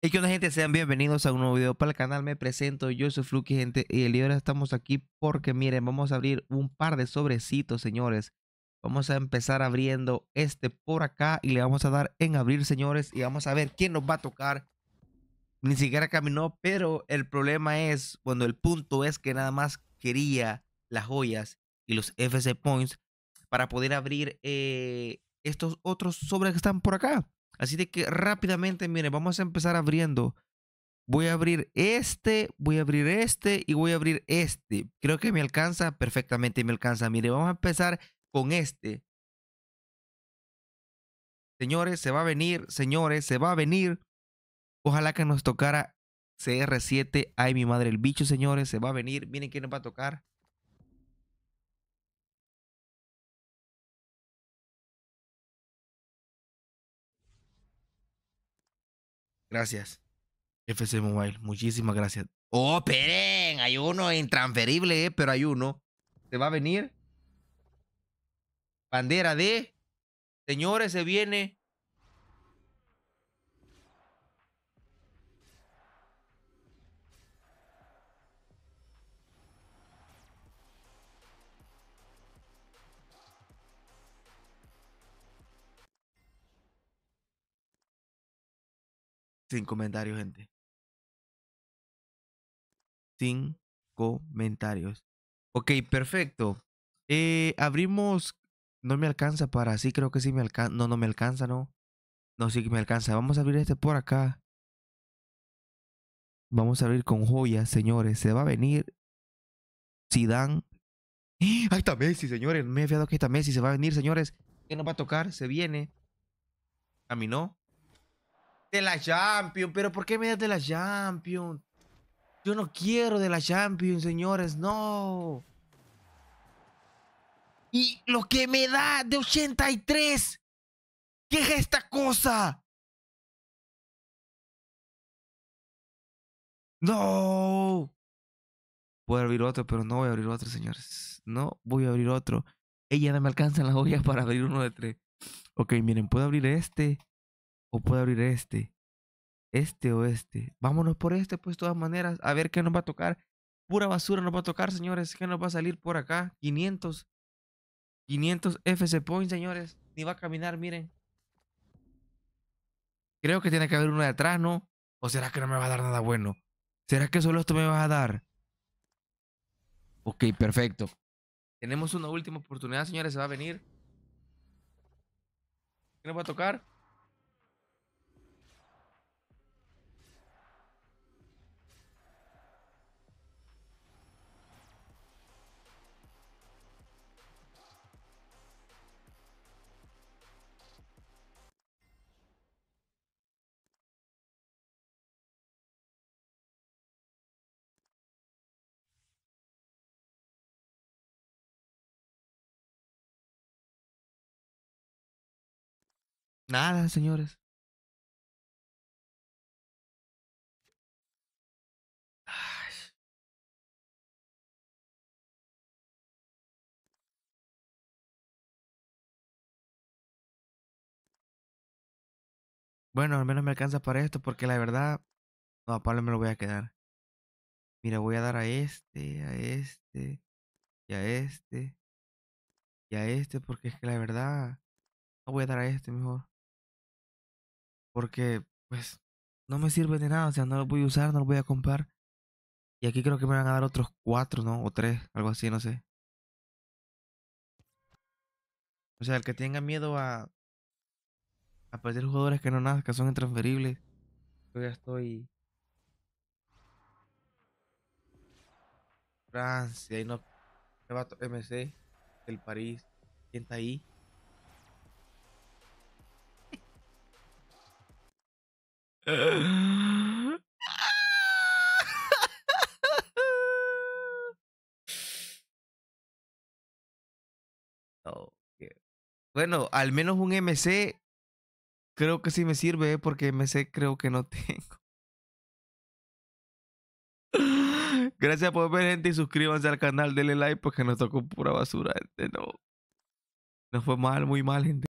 Y que gente, sean bienvenidos a un nuevo video para el canal, me presento, yo soy Fluky gente y el día de hoy estamos aquí porque miren, vamos a abrir un par de sobrecitos señores, vamos a empezar abriendo este por acá y le vamos a dar en abrir señores y vamos a ver quién nos va a tocar, ni siquiera caminó, pero el problema es, cuando el punto es que nada más quería las joyas y los FC Points para poder abrir eh, estos otros sobres que están por acá. Así de que rápidamente, miren, vamos a empezar abriendo. Voy a abrir este, voy a abrir este y voy a abrir este. Creo que me alcanza perfectamente, me alcanza. Miren, vamos a empezar con este. Señores, se va a venir, señores, se va a venir. Ojalá que nos tocara CR7. Ay, mi madre, el bicho, señores, se va a venir. Miren quién nos va a tocar. Gracias. FC Mobile, muchísimas gracias. Oh, peren, hay uno intransferible, eh, pero hay uno. Se va a venir. Bandera de. Señores, se viene Sin comentarios, gente. Sin comentarios. Ok, perfecto. Eh, abrimos. No me alcanza para. Sí, creo que sí me alcanza. No, no me alcanza, no. No, sí que me alcanza. Vamos a abrir este por acá. Vamos a abrir con joyas, señores. Se va a venir Zidane. ¡Eh! ahí está Messi, señores. Me he fiado que está Messi. Se va a venir, señores. ¿Qué nos va a tocar? Se viene. Caminó de la Champion. pero ¿por qué me das de la Champion? Yo no quiero de la Champion, señores, no. Y lo que me da de 83. ¿Qué es esta cosa? No. Puedo abrir otro, pero no voy a abrir otro, señores. No voy a abrir otro. Ella no me alcanza las ollas para abrir uno de tres. Ok, miren, puedo abrir este. O puede abrir este. Este o este. Vámonos por este, pues, de todas maneras. A ver qué nos va a tocar. Pura basura nos va a tocar, señores. ¿Qué nos va a salir por acá? 500. 500 FC points, señores. Ni va a caminar, miren. Creo que tiene que haber uno de atrás, ¿no? ¿O será que no me va a dar nada bueno? ¿Será que solo esto me va a dar? Ok, perfecto. Tenemos una última oportunidad, señores. Se va a venir. ¿Qué nos va a tocar? Nada, señores. Bueno, al menos me alcanza para esto porque la verdad... No, Pablo me lo voy a quedar. Mira, voy a dar a este, a este, y a este, y a este, porque es que la verdad... No voy a dar a este mejor. Porque, pues, no me sirve de nada, o sea, no lo voy a usar, no lo voy a comprar. Y aquí creo que me van a dar otros cuatro, ¿no? O tres, algo así, no sé. O sea, el que tenga miedo a, a perder jugadores que no que son intransferibles. Yo ya estoy. Francia, y no. MC, el París. ¿Quién está ahí? Bueno, al menos un MC creo que sí me sirve eh, porque MC creo que no tengo. Gracias por ver, gente, y suscríbanse al canal, denle like porque nos tocó pura basura, No. fue mal, muy mal, gente.